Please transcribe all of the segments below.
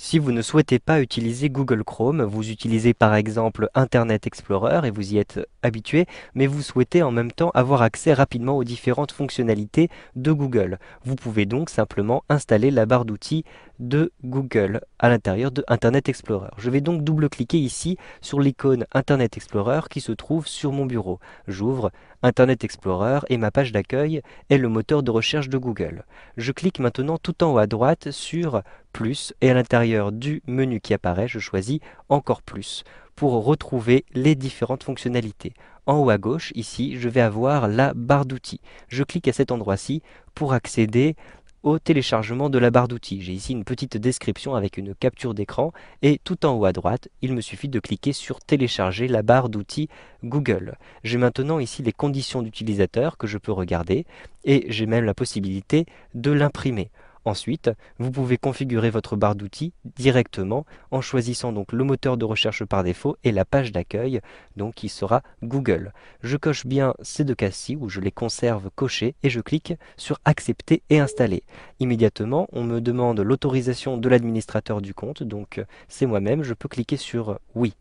Si vous ne souhaitez pas utiliser Google Chrome, vous utilisez par exemple Internet Explorer et vous y êtes habitué, mais vous souhaitez en même temps avoir accès rapidement aux différentes fonctionnalités de Google. Vous pouvez donc simplement installer la barre d'outils de Google à l'intérieur de Internet Explorer. Je vais donc double-cliquer ici sur l'icône Internet Explorer qui se trouve sur mon bureau. J'ouvre Internet Explorer et ma page d'accueil est le moteur de recherche de Google. Je clique maintenant tout en haut à droite sur Plus et à l'intérieur du menu qui apparaît, je choisis Encore plus pour retrouver les différentes fonctionnalités. En haut à gauche, ici, je vais avoir la barre d'outils. Je clique à cet endroit-ci pour accéder au téléchargement de la barre d'outils. J'ai ici une petite description avec une capture d'écran et tout en haut à droite, il me suffit de cliquer sur télécharger la barre d'outils Google. J'ai maintenant ici les conditions d'utilisateur que je peux regarder et j'ai même la possibilité de l'imprimer. Ensuite, vous pouvez configurer votre barre d'outils directement en choisissant donc le moteur de recherche par défaut et la page d'accueil, donc qui sera Google. Je coche bien ces deux cas-ci où je les conserve cochés et je clique sur Accepter et installer. Immédiatement, on me demande l'autorisation de l'administrateur du compte, donc euh, c'est moi-même, je peux cliquer sur Oui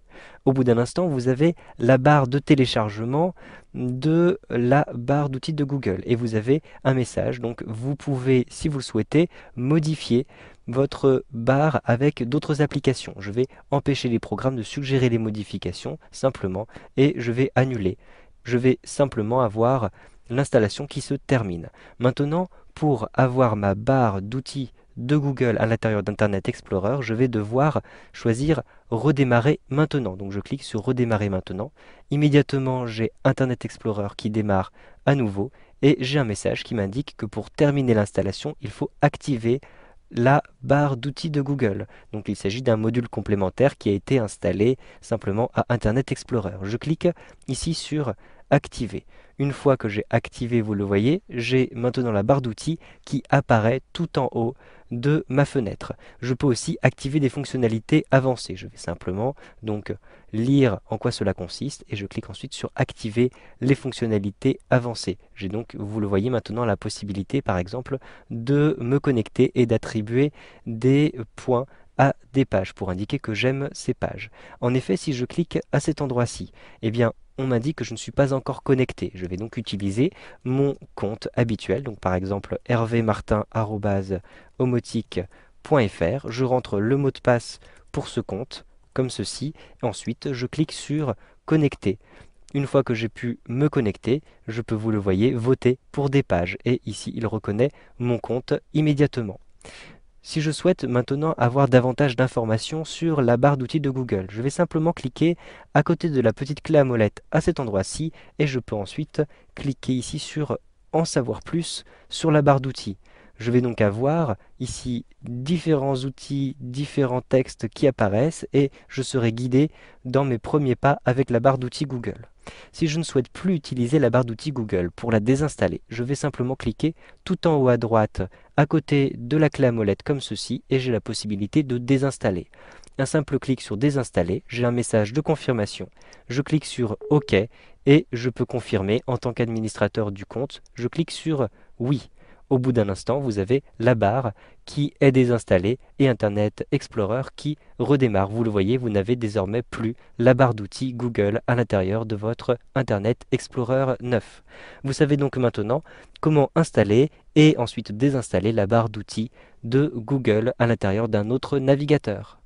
au bout d'un instant, vous avez la barre de téléchargement de la barre d'outils de Google et vous avez un message. Donc vous pouvez, si vous le souhaitez, modifier votre barre avec d'autres applications. Je vais empêcher les programmes de suggérer les modifications simplement et je vais annuler. Je vais simplement avoir l'installation qui se termine. Maintenant, pour avoir ma barre d'outils de Google à l'intérieur d'Internet Explorer, je vais devoir choisir redémarrer maintenant. Donc je clique sur redémarrer maintenant. Immédiatement, j'ai Internet Explorer qui démarre à nouveau et j'ai un message qui m'indique que pour terminer l'installation, il faut activer la barre d'outils de Google. Donc il s'agit d'un module complémentaire qui a été installé simplement à Internet Explorer. Je clique ici sur activer. Une fois que j'ai activé, vous le voyez, j'ai maintenant la barre d'outils qui apparaît tout en haut de ma fenêtre. Je peux aussi activer des fonctionnalités avancées. Je vais simplement donc lire en quoi cela consiste et je clique ensuite sur activer les fonctionnalités avancées. J'ai donc, vous le voyez maintenant, la possibilité par exemple de me connecter et d'attribuer des points à des pages pour indiquer que j'aime ces pages. En effet, si je clique à cet endroit-ci, eh bien on m'indique que je ne suis pas encore connecté. Je vais donc utiliser mon compte habituel, donc par exemple hervémartin.homotique.fr. Je rentre le mot de passe pour ce compte, comme ceci. ensuite, je clique sur connecter. Une fois que j'ai pu me connecter, je peux, vous le voyez, voter pour des pages. Et ici, il reconnaît mon compte immédiatement. Si je souhaite maintenant avoir davantage d'informations sur la barre d'outils de Google, je vais simplement cliquer à côté de la petite clé à molette à cet endroit-ci et je peux ensuite cliquer ici sur en savoir plus sur la barre d'outils. Je vais donc avoir ici différents outils, différents textes qui apparaissent et je serai guidé dans mes premiers pas avec la barre d'outils Google. Si je ne souhaite plus utiliser la barre d'outils Google pour la désinstaller, je vais simplement cliquer tout en haut à droite à côté de la clé à molette comme ceci et j'ai la possibilité de désinstaller. Un simple clic sur désinstaller, j'ai un message de confirmation. Je clique sur OK et je peux confirmer en tant qu'administrateur du compte. Je clique sur oui au bout d'un instant, vous avez la barre qui est désinstallée et Internet Explorer qui redémarre. Vous le voyez, vous n'avez désormais plus la barre d'outils Google à l'intérieur de votre Internet Explorer 9. Vous savez donc maintenant comment installer et ensuite désinstaller la barre d'outils de Google à l'intérieur d'un autre navigateur.